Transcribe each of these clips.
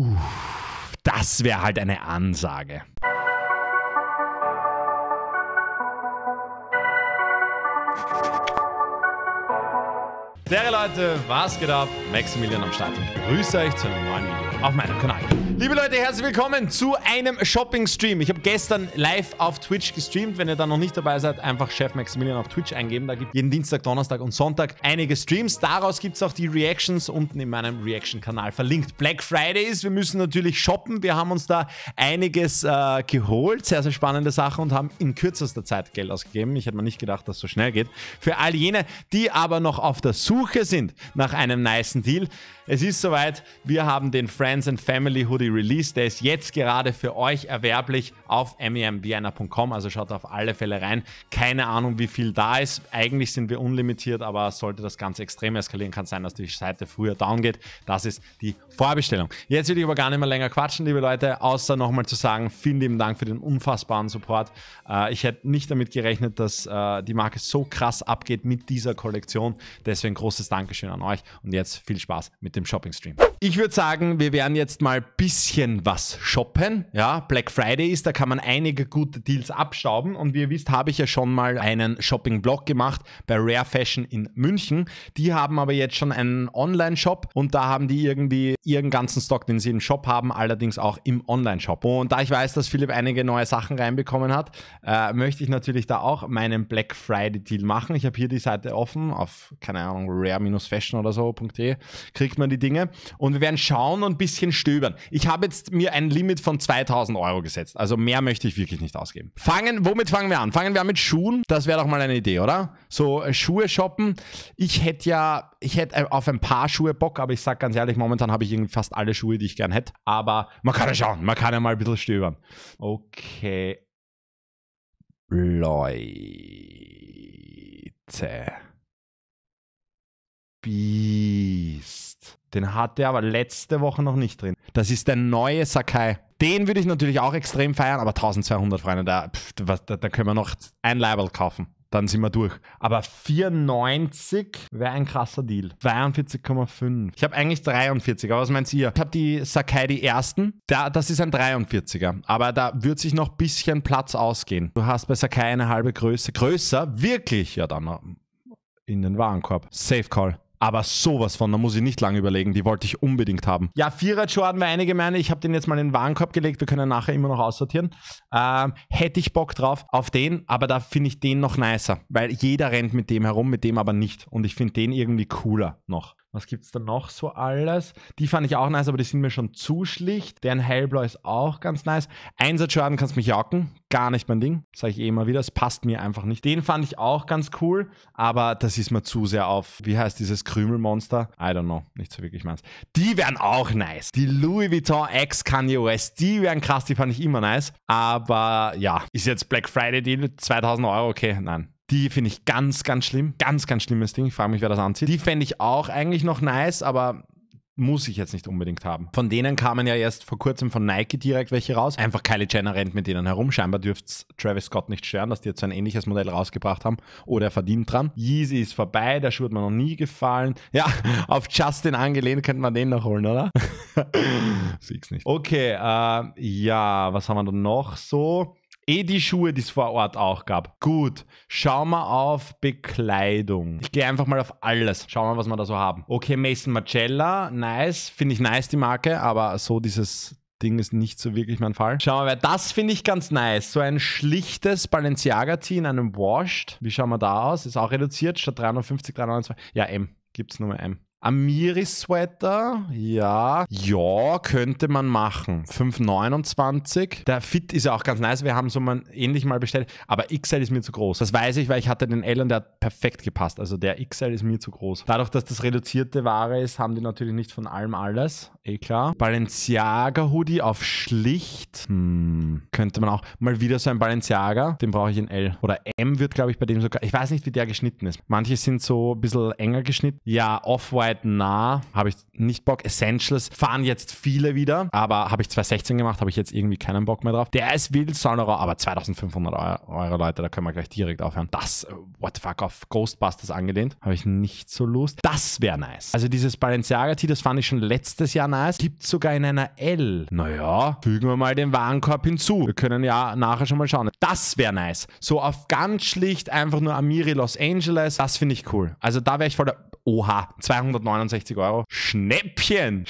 Uff, das wäre halt eine Ansage. Servus Leute, was geht ab? Maximilian am Start und ich begrüße euch zu einem neuen Video auf meinem Kanal. Liebe Leute, herzlich willkommen zu einem Shopping-Stream. Ich habe gestern live auf Twitch gestreamt. Wenn ihr da noch nicht dabei seid, einfach Chef Maximilian auf Twitch eingeben. Da gibt es jeden Dienstag, Donnerstag und Sonntag einige Streams. Daraus gibt es auch die Reactions unten in meinem Reaction-Kanal verlinkt. Black Friday ist, wir müssen natürlich shoppen. Wir haben uns da einiges äh, geholt, sehr, sehr spannende Sache und haben in kürzester Zeit Geld ausgegeben. Ich hätte mir nicht gedacht, dass es so schnell geht. Für all jene, die aber noch auf der Suche Suche sind nach einem niceen Deal. Es ist soweit, wir haben den Friends and Family Hoodie Release. Der ist jetzt gerade für euch erwerblich auf memvienna.com. also schaut auf alle Fälle rein. Keine Ahnung, wie viel da ist. Eigentlich sind wir unlimitiert, aber sollte das Ganze extrem eskalieren, kann sein, dass die Seite früher down geht. Das ist die Vorbestellung. Jetzt will ich aber gar nicht mehr länger quatschen, liebe Leute, außer nochmal zu sagen, vielen lieben Dank für den unfassbaren Support. Äh, ich hätte nicht damit gerechnet, dass äh, die Marke so krass abgeht mit dieser Kollektion. Deswegen großes Dankeschön an euch und jetzt viel Spaß mit dem Shopping-Stream. Ich würde sagen, wir werden jetzt mal ein bisschen was shoppen. Ja, Black Friday ist, da kann man einige gute Deals abschrauben und wie ihr wisst, habe ich ja schon mal einen Shopping-Blog gemacht bei Rare Fashion in München. Die haben aber jetzt schon einen Online-Shop und da haben die irgendwie ihren ganzen Stock, den sie im Shop haben, allerdings auch im Online-Shop. Und da ich weiß, dass Philipp einige neue Sachen reinbekommen hat, äh, möchte ich natürlich da auch meinen Black Friday Deal machen. Ich habe hier die Seite offen auf, keine Ahnung, rare-fashion oder so.de, kriegt man die Dinge. Und wir werden schauen und ein bisschen stöbern. Ich habe jetzt mir ein Limit von 2000 Euro gesetzt. Also mehr möchte ich wirklich nicht ausgeben. Fangen, womit fangen wir an? Fangen wir an mit Schuhen. Das wäre doch mal eine Idee, oder? So äh, Schuhe shoppen. Ich hätte ja, ich hätte äh, auf ein paar Schuhe Bock, aber ich sag ganz ehrlich, momentan habe ich irgendwie fast alle Schuhe, die ich gern hätte. Aber man kann ja schauen, man kann ja mal ein bisschen stöbern. Okay. Leute. Beast. Den hatte er aber letzte Woche noch nicht drin. Das ist der neue Sakai. Den würde ich natürlich auch extrem feiern, aber 1200, Freunde, da, pff, da, da können wir noch ein Label kaufen dann sind wir durch. Aber 4,90 wäre ein krasser Deal. 42,5. Ich habe eigentlich 43, aber was meint ihr? Ich habe die Sakai, die ersten. Da, das ist ein 43er, aber da wird sich noch ein bisschen Platz ausgehen. Du hast bei Sakai eine halbe Größe. Größer? Wirklich? Ja, dann in den Warenkorb. Safe Call aber sowas von, da muss ich nicht lange überlegen, die wollte ich unbedingt haben. Ja, Vierer Joe hatten wir einige meine, ich habe den jetzt mal in den Warenkorb gelegt, wir können nachher immer noch aussortieren. Ähm, hätte ich Bock drauf auf den, aber da finde ich den noch nicer, weil jeder rennt mit dem herum, mit dem aber nicht und ich finde den irgendwie cooler noch. Was gibt es da noch so alles? Die fand ich auch nice, aber die sind mir schon zu schlicht. Deren Hellblau ist auch ganz nice. Einsatzschaden kannst mich jocken. Gar nicht mein Ding. Sage ich eh immer wieder. Es passt mir einfach nicht. Den fand ich auch ganz cool, aber das ist mir zu sehr auf. Wie heißt dieses Krümelmonster? I don't know. Nicht so wirklich meins. Die wären auch nice. Die Louis Vuitton X Kanye West. Die wären krass. Die fand ich immer nice. Aber ja, ist jetzt Black Friday Deal 2000 Euro. Okay, nein. Die finde ich ganz, ganz schlimm. Ganz, ganz schlimmes Ding. Ich frage mich, wer das anzieht. Die fände ich auch eigentlich noch nice, aber muss ich jetzt nicht unbedingt haben. Von denen kamen ja erst vor kurzem von Nike direkt welche raus. Einfach Kylie Jenner rennt mit denen herum. Scheinbar dürfte es Travis Scott nicht scheren, dass die jetzt so ein ähnliches Modell rausgebracht haben. Oder er verdient dran. Yeezy ist vorbei, der Schuh hat mir noch nie gefallen. Ja, auf Justin angelehnt könnte man den noch holen, oder? Fix nicht. Okay, äh, ja, was haben wir denn noch so? Eh die Schuhe, die es vor Ort auch gab. Gut, schauen wir auf Bekleidung. Ich gehe einfach mal auf alles. Schauen wir, was wir da so haben. Okay, Mason Marcella, nice. Finde ich nice, die Marke, aber so dieses Ding ist nicht so wirklich mein Fall. Schauen wir mal, das finde ich ganz nice. So ein schlichtes Balenciaga-Tee in einem Washed. Wie schauen wir da aus? Ist auch reduziert, statt 350, 392. Ja, M. Gibt es nur mal M. Amiri-Sweater, ja, ja, könnte man machen. 5,29. Der Fit ist ja auch ganz nice. Wir haben so mal ähnlich mal bestellt, aber XL ist mir zu groß. Das weiß ich, weil ich hatte den L und der hat perfekt gepasst. Also der XL ist mir zu groß. Dadurch, dass das reduzierte Ware ist, haben die natürlich nicht von allem alles. Eh klar. Balenciaga-Hoodie auf schlicht. Hm, könnte man auch mal wieder so ein Balenciaga. Den brauche ich in L. Oder M wird, glaube ich, bei dem sogar. Ich weiß nicht, wie der geschnitten ist. Manche sind so ein bisschen enger geschnitten. Ja, Off-White nah habe ich nicht Bock. Essentials fahren jetzt viele wieder, aber habe ich 2016 gemacht, habe ich jetzt irgendwie keinen Bock mehr drauf. Der ist wild, Sonora, aber 2500 Euro, Leute, da können wir gleich direkt aufhören. Das, äh, what the fuck, auf Ghostbusters angelehnt, habe ich nicht so Lust. Das wäre nice. Also dieses Balenciaga-Tee, das fand ich schon letztes Jahr nice. Gibt sogar in einer L. Naja, fügen wir mal den Warenkorb hinzu. Wir können ja nachher schon mal schauen. Das wäre nice. So auf ganz schlicht einfach nur Amiri Los Angeles. Das finde ich cool. Also da wäre ich voll der Oha, 269 Euro. Schnäppchen!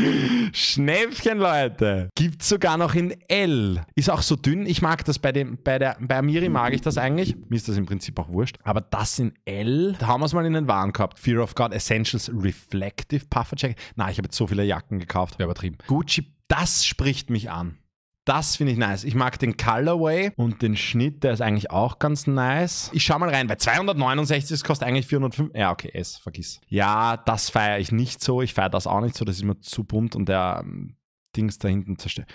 Schnäppchen, Leute! Gibt's sogar noch in L. Ist auch so dünn. Ich mag das bei dem, bei der, bei Amiri mag ich das eigentlich. Mir ist das im Prinzip auch wurscht. Aber das in L, da haben wir es mal in den Warenkorb. Fear of God Essentials Reflective Puffer Jacket. Na, ich habe jetzt so viele Jacken gekauft. Wäre übertrieben. Gucci, das spricht mich an. Das finde ich nice. Ich mag den Colorway und den Schnitt, der ist eigentlich auch ganz nice. Ich schau mal rein, bei 269, das kostet eigentlich 405. Ja, okay, S, vergiss. Ja, das feiere ich nicht so. Ich feiere das auch nicht so. Das ist immer zu bunt und der ähm, Dings da hinten zerstört.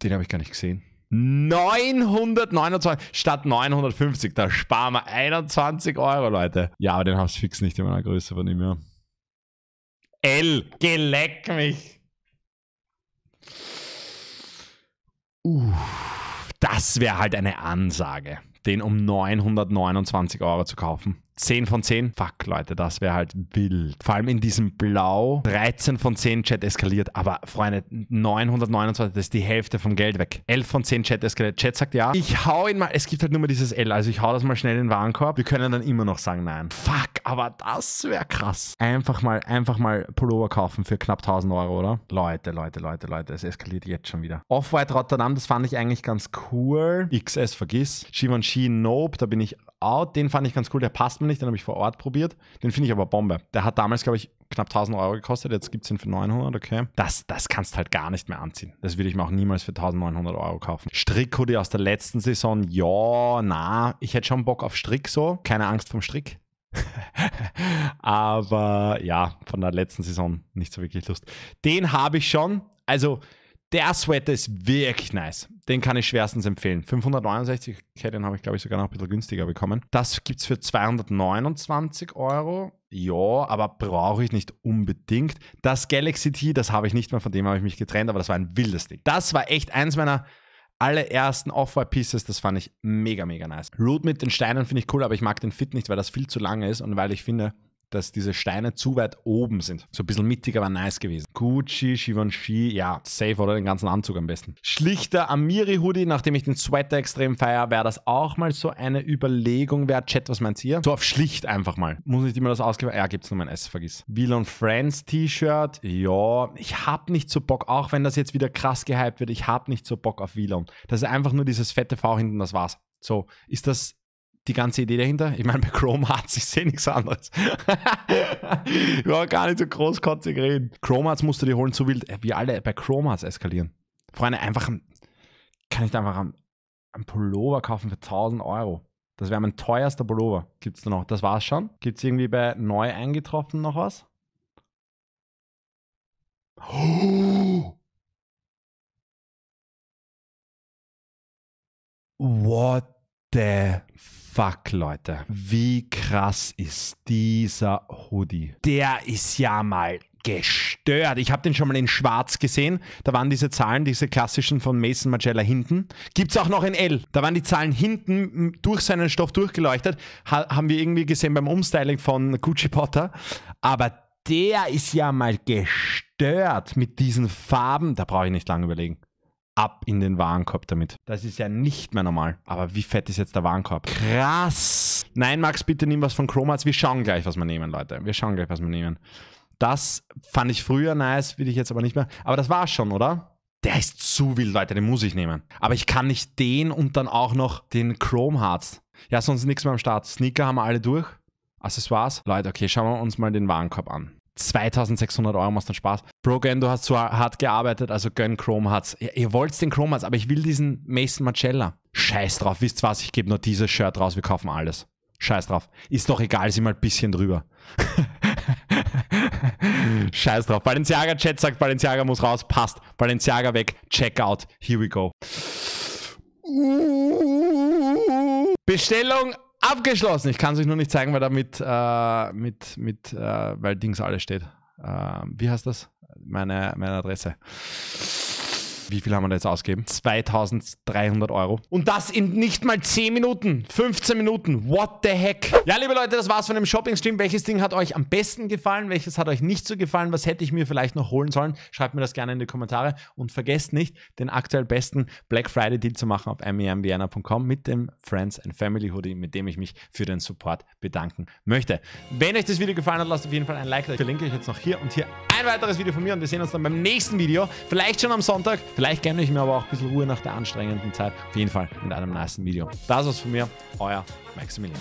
Den habe ich gar nicht gesehen. 929 statt 950. Da sparen wir 21 Euro, Leute. Ja, aber den habe ich fix nicht in meiner Größe von ihm, ja. L, geleck mich. Uh, das wäre halt eine Ansage, den um 929 Euro zu kaufen. 10 von 10. Fuck, Leute, das wäre halt wild. Vor allem in diesem Blau. 13 von 10 Chat eskaliert. Aber Freunde, 929, das ist die Hälfte vom Geld weg. 11 von 10 Chat eskaliert. Chat sagt ja. Ich hau ihn mal. Es gibt halt nur mal dieses L. Also ich hau das mal schnell in den Warenkorb. Wir können dann immer noch sagen nein. Fuck, aber das wäre krass. Einfach mal, einfach mal Pullover kaufen für knapp 1000 Euro, oder? Leute, Leute, Leute, Leute. Es eskaliert jetzt schon wieder. Off-White Rotterdam, das fand ich eigentlich ganz cool. XS vergiss. Givenchy Nope, da bin ich Out, den fand ich ganz cool, der passt mir nicht, den habe ich vor Ort probiert. Den finde ich aber Bombe. Der hat damals, glaube ich, knapp 1000 Euro gekostet, jetzt gibt es ihn für 900, okay. Das, das kannst halt gar nicht mehr anziehen. Das würde ich mir auch niemals für 1900 Euro kaufen. Strickhoodie aus der letzten Saison, ja, na, ich hätte schon Bock auf Strick so. Keine Angst vom Strick. aber ja, von der letzten Saison nicht so wirklich Lust. Den habe ich schon. Also, der Sweater ist wirklich nice. Den kann ich schwerstens empfehlen. 569, okay, den habe ich glaube ich sogar noch ein bisschen günstiger bekommen. Das gibt es für 229 Euro. Ja, aber brauche ich nicht unbedingt. Das Galaxy T, das habe ich nicht mehr, von dem habe ich mich getrennt, aber das war ein wildes Ding. Das war echt eins meiner allerersten Off-White-Pieces, das fand ich mega, mega nice. Root mit den Steinen finde ich cool, aber ich mag den Fit nicht, weil das viel zu lang ist und weil ich finde, dass diese Steine zu weit oben sind. So ein bisschen mittig, aber nice gewesen. Gucci, Givenchy, ja, safe oder den ganzen Anzug am besten. Schlichter Amiri-Hoodie, nachdem ich den Sweater extrem feier, wäre das auch mal so eine Überlegung wert. Chat, was meinst ihr? So auf schlicht einfach mal. Muss nicht immer das ausgeben. Ja, gibt's nur mein S, vergiss. Will Friends T-Shirt, ja, ich hab nicht so Bock, auch wenn das jetzt wieder krass gehypt wird, ich hab nicht so Bock auf Wheelon. Das ist einfach nur dieses fette V hinten, das war's. So, ist das die ganze Idee dahinter. Ich meine, bei Chrome Hearts, ich sehe nichts anderes. ich war gar nicht so großkotzig reden. Chrome Hearts musst du dir holen, so wild wie alle bei Chrome Hearts eskalieren. Freunde, einfach kann ich da einfach einen, Pullover kaufen für 1000 Euro. Das wäre mein teuerster Pullover. Gibt es da noch? Das war's schon. Gibt es irgendwie bei neu eingetroffen noch was? What the Fuck, Leute, wie krass ist dieser Hoodie? Der ist ja mal gestört. Ich habe den schon mal in schwarz gesehen. Da waren diese Zahlen, diese klassischen von Mason Magella hinten. Gibt's auch noch in L. Da waren die Zahlen hinten durch seinen Stoff durchgeleuchtet. Ha haben wir irgendwie gesehen beim Umstyling von Gucci Potter. Aber der ist ja mal gestört mit diesen Farben. Da brauche ich nicht lange überlegen ab in den Warenkorb damit. Das ist ja nicht mehr normal. Aber wie fett ist jetzt der Warenkorb? Krass! Nein, Max, bitte nimm was von Chromats. Wir schauen gleich, was wir nehmen, Leute. Wir schauen gleich, was wir nehmen. Das fand ich früher nice, will ich jetzt aber nicht mehr. Aber das war's schon, oder? Der ist zu wild, Leute, den muss ich nehmen. Aber ich kann nicht den und dann auch noch den Chrome Hearts. Ja, sonst nichts mehr am Start. Sneaker haben wir alle durch. Accessoires. Leute, okay, schauen wir uns mal den Warenkorb an. 2600 Euro machst dann Spaß. Bro, Glenn, du hast so hart gearbeitet, also gönn Chrome Hearts. Ihr, ihr wollt den Chrome Hearts, aber ich will diesen Mason Marcella. Scheiß drauf, wisst was, ich gebe nur dieses Shirt raus, wir kaufen alles. Scheiß drauf. Ist doch egal, sind mal ein bisschen drüber. Scheiß drauf. Balenciaga-Chat sagt, Balenciaga muss raus, passt. Balenciaga weg, Checkout, here we go. Bestellung abgeschlossen. Ich kann es euch nur nicht zeigen, weil da mit, äh, mit, mit äh, weil Dings alles steht. Äh, wie heißt das? Meine, meine Adresse wie viel haben wir da jetzt ausgegeben? 2300 Euro. Und das in nicht mal 10 Minuten, 15 Minuten. What the heck? Ja, liebe Leute, das war's von dem Shopping-Stream. Welches Ding hat euch am besten gefallen? Welches hat euch nicht so gefallen? Was hätte ich mir vielleicht noch holen sollen? Schreibt mir das gerne in die Kommentare. Und vergesst nicht, den aktuell besten Black Friday Deal zu machen auf memviana.com mit dem Friends and Family Hoodie, mit dem ich mich für den Support bedanken möchte. Wenn euch das Video gefallen hat, lasst auf jeden Fall ein Like da. Ich verlinke euch jetzt noch hier und hier ein weiteres Video von mir und wir sehen uns dann beim nächsten Video. Vielleicht schon am Sonntag, vielleicht Vielleicht gönne ich mir aber auch ein bisschen Ruhe nach der anstrengenden Zeit. Auf jeden Fall mit einem nice Video. Das war's von mir, euer Maximilian.